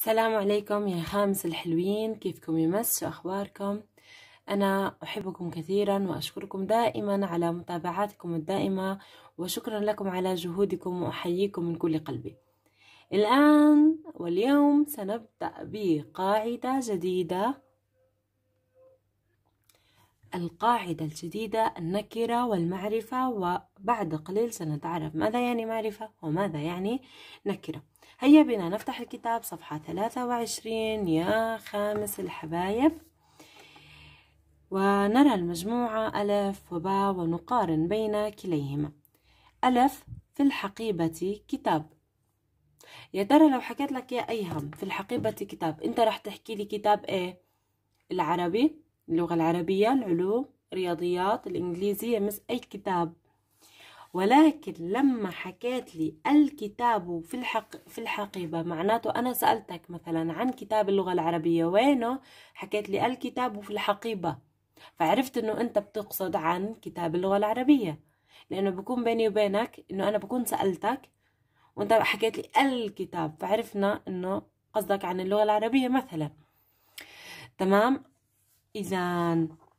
السلام عليكم يا خامس الحلوين كيفكم يمس شو أخباركم أنا أحبكم كثيرا وأشكركم دائما على متابعاتكم الدائمة وشكرا لكم على جهودكم وأحييكم من كل قلبي الآن واليوم سنبدأ بقاعدة جديدة القاعدة الجديدة النكرة والمعرفة وبعد قليل سنتعرف ماذا يعني معرفة وماذا يعني نكرة هيا بنا نفتح الكتاب صفحة 23 يا خامس الحبايب ونرى المجموعة ألف وباء ونقارن بين كليهما ألف في الحقيبة كتاب يا ترى لو حكيت لك يا أيهم في الحقيبة كتاب أنت راح تحكي لي كتاب إيه العربي اللغة العربية العلوم رياضيات الإنجليزية مس أي كتاب ولكن لما حكيت لي الكتاب في الحق في الحقيبة معناته أنا سألتك مثلا عن كتاب اللغة العربية وينه حكيت لي الكتاب في الحقيبة فعرفت إنه أنت بتقصد عن كتاب اللغة العربية لأنه بكون بيني وبينك إنه أنا بكون سألتك وأنت حكيت لي الكتاب فعرفنا إنه قصدك عن اللغة العربية مثلا تمام إذا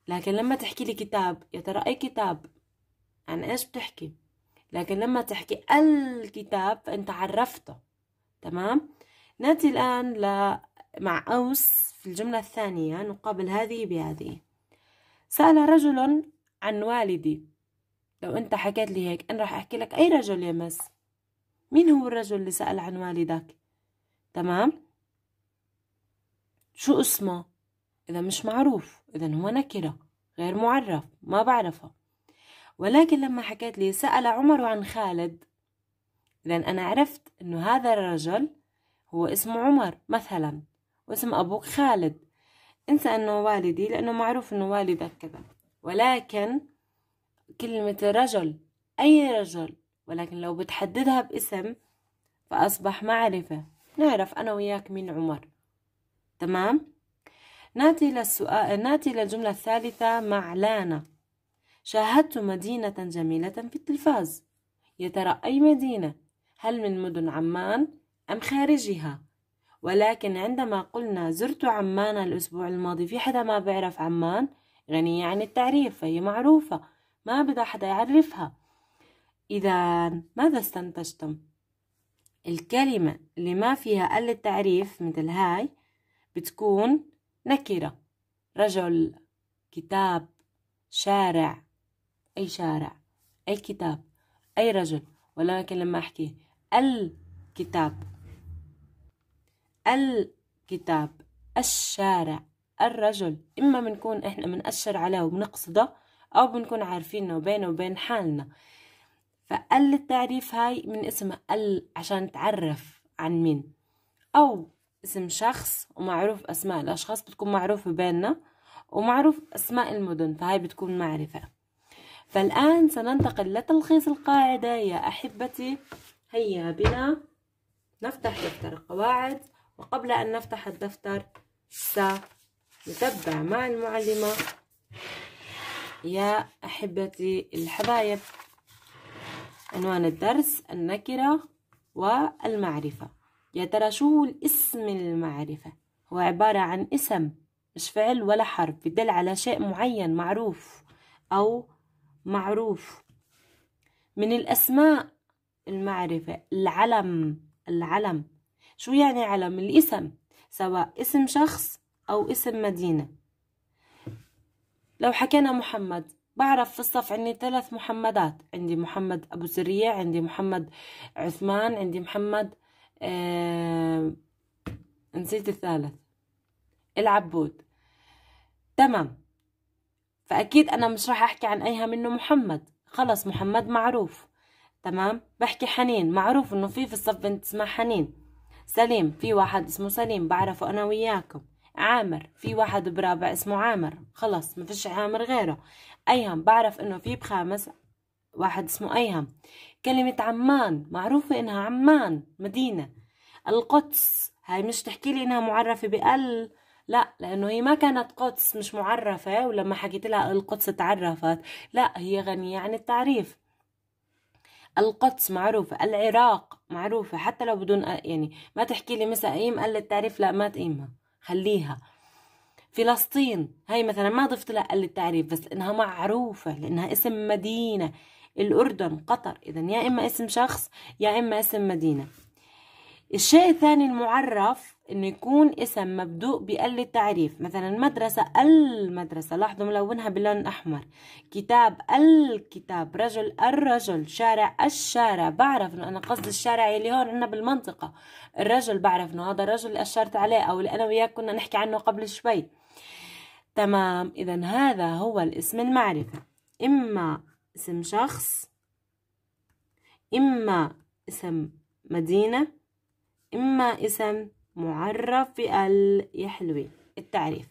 لكن لما تحكي لي كتاب يا ترى أي كتاب عن إيش بتحكي لكن لما تحكي الكتاب فأنت عرفته تمام نأتي الآن ل... مع أوس في الجملة الثانية نقابل هذه بهذه سأل رجل عن والدي لو أنت حكيت لي هيك أنا راح أحكي لك أي رجل يا مس مين هو الرجل اللي سأل عن والدك تمام شو اسمه إذا مش معروف إذا هو نكرة غير معرف ما بعرفه ولكن لما حكيت لي سأل عمر عن خالد إذا أنا عرفت أنه هذا الرجل هو اسمه عمر مثلا واسم أبوك خالد انسى أنه والدي لأنه معروف أنه والدك كذا ولكن كلمة رجل أي رجل ولكن لو بتحددها باسم فأصبح معرفة نعرف أنا وياك مين عمر تمام؟ ناتي للسؤال ناتي للجملة الثالثة مع لانا شاهدت مدينة جميلة في التلفاز يا ترى أي مدينة؟ هل من مدن عمان أم خارجها؟ ولكن عندما قلنا زرت عمان الأسبوع الماضي في حدا ما بيعرف عمان غنية عن التعريف فهي معروفة ما بدا حدا يعرفها إذا ماذا استنتجتم؟ الكلمة اللي ما فيها أل التعريف مثل هاي بتكون نكرة رجل كتاب شارع أي شارع أي كتاب أي رجل ولكن لما أحكي الكتاب الكتاب الشارع الرجل إما بنكون إحنا بنأشر عليه وبنقصده أو بنكون عارفينه وبينه وبين حالنا فال التعريف هاي من اسم ال عشان تعرف عن مين أو اسم شخص ومعروف أسماء الأشخاص بتكون معروفة بيننا ومعروف أسماء المدن فهاي بتكون معرفة فالآن سننتقل لتلخيص القاعدة يا أحبتي هيا بنا نفتح دفتر القواعد وقبل أن نفتح الدفتر سنتبع مع المعلمة يا أحبتي الحبايب عنوان الدرس النكرة والمعرفة يا ترى شو هو الاسم المعرفة هو عبارة عن اسم مش فعل ولا حرف بدل على شيء معين معروف أو معروف من الأسماء المعرفة العلم العلم شو يعني علم الاسم سواء اسم شخص أو اسم مدينة لو حكينا محمد بعرف في الصف عندي ثلاث محمدات عندي محمد أبو سرية عندي محمد عثمان عندي محمد آه... نسيت الثالث العبود تمام فأكيد أنا مش راح أحكي عن أيها منه محمد خلص محمد معروف تمام بحكي حنين معروف إنه في في الصف بنت اسمها حنين سليم في واحد اسمه سليم بعرفه أنا وياكم عامر في واحد برابع اسمه عامر خلص ما فيش عامر غيره أيهم بعرف إنه في بخامس واحد اسمه أيهم كلمة عمان معروفة إنها عمان مدينة القدس هاي مش تحكي لي إنها معرفة بأل لا لانه هي ما كانت قدس مش معرفه ولما حكيت لها القدس تعرفت لا هي غنيه عن التعريف القدس معروفة العراق معروفة حتى لو بدون يعني ما تحكي لي مسا قيم قال التعريف لا ما تقيمها خليها فلسطين هاي مثلا ما ضفت لها قال التعريف بس انها معروفة لانها اسم مدينة الأردن قطر إذا يا إما اسم شخص يا إما اسم مدينة الشيء الثاني المعرف انه يكون اسم مبدوء بال التعريف مثلا مدرسة المدرسة لاحظوا ملونها باللون الأحمر كتاب الكتاب رجل الرجل شارع الشارع بعرف انه انا قصد الشارع اللي هون عنا بالمنطقة الرجل بعرف انه هذا الرجل اللي اشرت عليه او اللي انا وياك كنا نحكي عنه قبل شوي تمام اذا هذا هو الاسم المعرفة اما اسم شخص اما اسم مدينة إما اسم معرف ال يا حلوين التعريف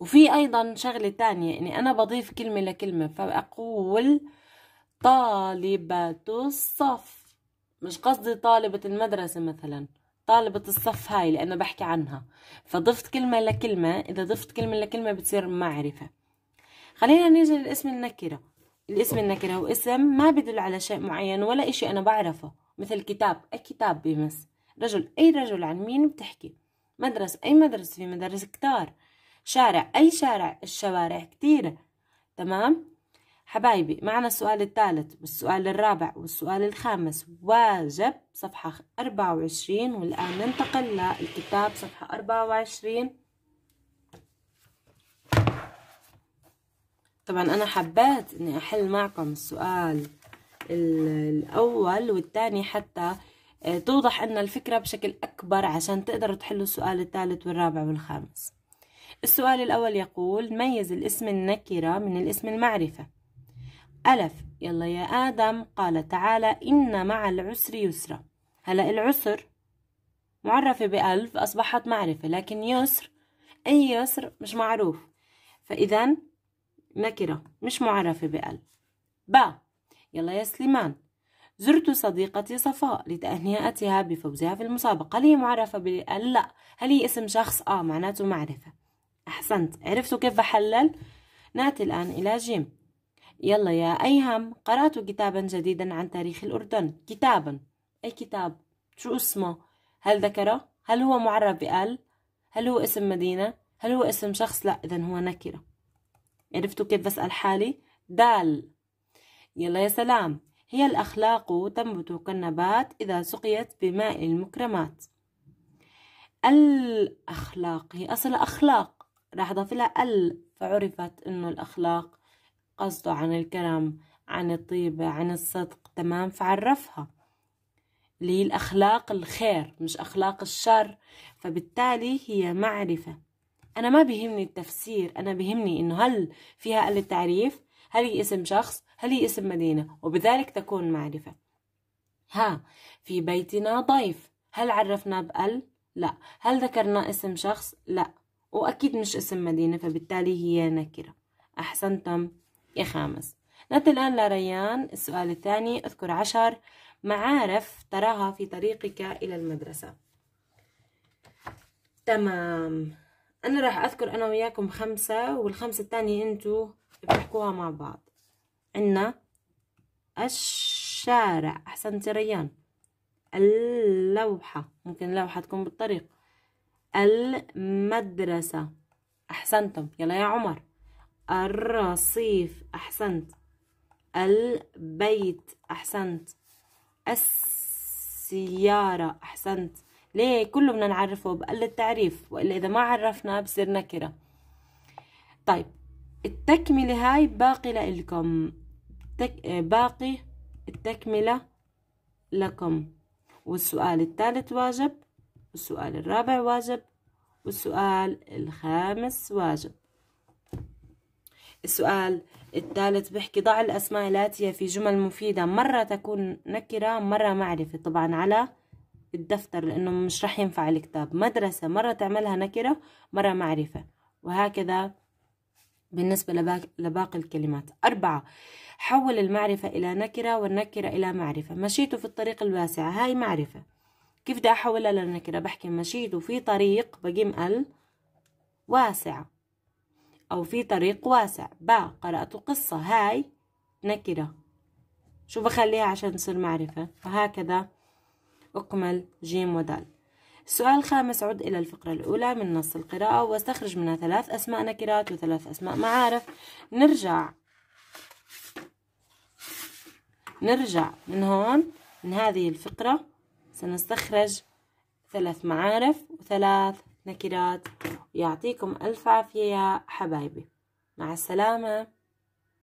وفي أيضا شغلة تانية إني يعني أنا بضيف كلمة لكلمة فأقول طالبة الصف مش قصدي طالبة المدرسة مثلا طالبة الصف هاي لأنه بحكي عنها فضفت كلمة لكلمة إذا ضفت كلمة لكلمة بتصير معرفة خلينا نيجي للاسم النكرة الاسم النكرة هو اسم ما بدل على شيء معين ولا إشي أنا بعرفه مثل كتاب أي كتاب بيمس رجل أي رجل عن مين بتحكي مدرسة أي مدرسة في مدارس كتار شارع أي شارع الشوارع كتيرة تمام حبايبي معنا السؤال الثالث والسؤال الرابع والسؤال الخامس واجب صفحة 24 والآن ننتقل للكتاب صفحة 24 طبعا أنا حبيت إني أحل معكم السؤال الأول والثاني حتى آه، توضح ان الفكرة بشكل أكبر عشان تقدروا تحلوا السؤال الثالث والرابع والخامس السؤال الأول يقول ميز الاسم النكرة من الاسم المعرفة ألف يلا يا آدم قال تعالى إن مع العسر يسرا هلأ العسر معرفة بألف أصبحت معرفة لكن يسر أي يسر مش معروف فإذا نكرة مش معرفة بألف با يلا يا سليمان زرت صديقتي صفاء لتهنئتها بفوزها في المسابقة هل هي معرفة بال لا هل هي اسم شخص آه معناته معرفة أحسنت عرفتوا كيف بحلل نأتي الآن إلى جيم يلا يا أيهم قرأت كتابا جديدا عن تاريخ الأردن كتابا أي كتاب شو اسمه هل ذكره هل هو معرف بأل هل هو اسم مدينة هل هو اسم شخص لا إذا هو نكرة عرفتوا كيف بسأل حالي دال يلا يا سلام هي الأخلاق تنبت كالنبات إذا سقيت بماء المكرمات الأخلاق هي أصل أخلاق راح أضاف لها ال فعرفت إنه الأخلاق قصده عن الكرم عن الطيبة عن الصدق تمام فعرفها اللي هي الأخلاق الخير مش أخلاق الشر فبالتالي هي معرفة أنا ما بيهمني التفسير أنا بيهمني إنه هل فيها التعريف هل هي اسم شخص هل هي اسم مدينة وبذلك تكون معرفة ها في بيتنا ضيف هل عرفنا بأل لا هل ذكرنا اسم شخص لا وأكيد مش اسم مدينة فبالتالي هي نكرة أحسنتم يا خامس نأتي الآن لريان السؤال الثاني اذكر عشر معارف تراها في طريقك إلى المدرسة تمام أنا راح أذكر أنا وياكم خمسة والخمسة الثانية أنتوا بنحكوها مع بعض عندنا الشارع احسنت ريان اللوحة ممكن اللوحة تكون بالطريق المدرسة أحسنتم يلا يا عمر الرصيف أحسنت البيت أحسنت السيارة أحسنت ليه كله بدنا نعرفه بقل التعريف وإلا إذا ما عرفنا بصير نكرة طيب التكملة هاي باقي لإلكم تك... باقي التكملة لكم والسؤال الثالث واجب والسؤال الرابع واجب والسؤال الخامس واجب السؤال الثالث بحكي ضع الأسماء الآتية في جمل مفيدة مرة تكون نكرة مرة معرفة طبعا على الدفتر لأنه مش رح ينفع الكتاب مدرسة مرة تعملها نكرة مرة معرفة وهكذا بالنسبة لباقي الكلمات أربعة حول المعرفة إلى نكرة والنكرة إلى معرفة مشيت في الطريق الواسعة هاي معرفة كيف بدي أحولها للنكرة بحكي مشيت في طريق بقيم ال واسعة أو في طريق واسع با قرأت قصة هاي نكرة شو بخليها عشان تصير معرفة فهكذا أكمل جيم ودال السؤال الخامس عد إلى الفقرة الأولى من نص القراءة واستخرج منها ثلاث أسماء نكرات وثلاث أسماء معارف نرجع نرجع من هون من هذه الفقرة سنستخرج ثلاث معارف وثلاث نكرات يعطيكم ألف عافية يا حبايبي مع السلامة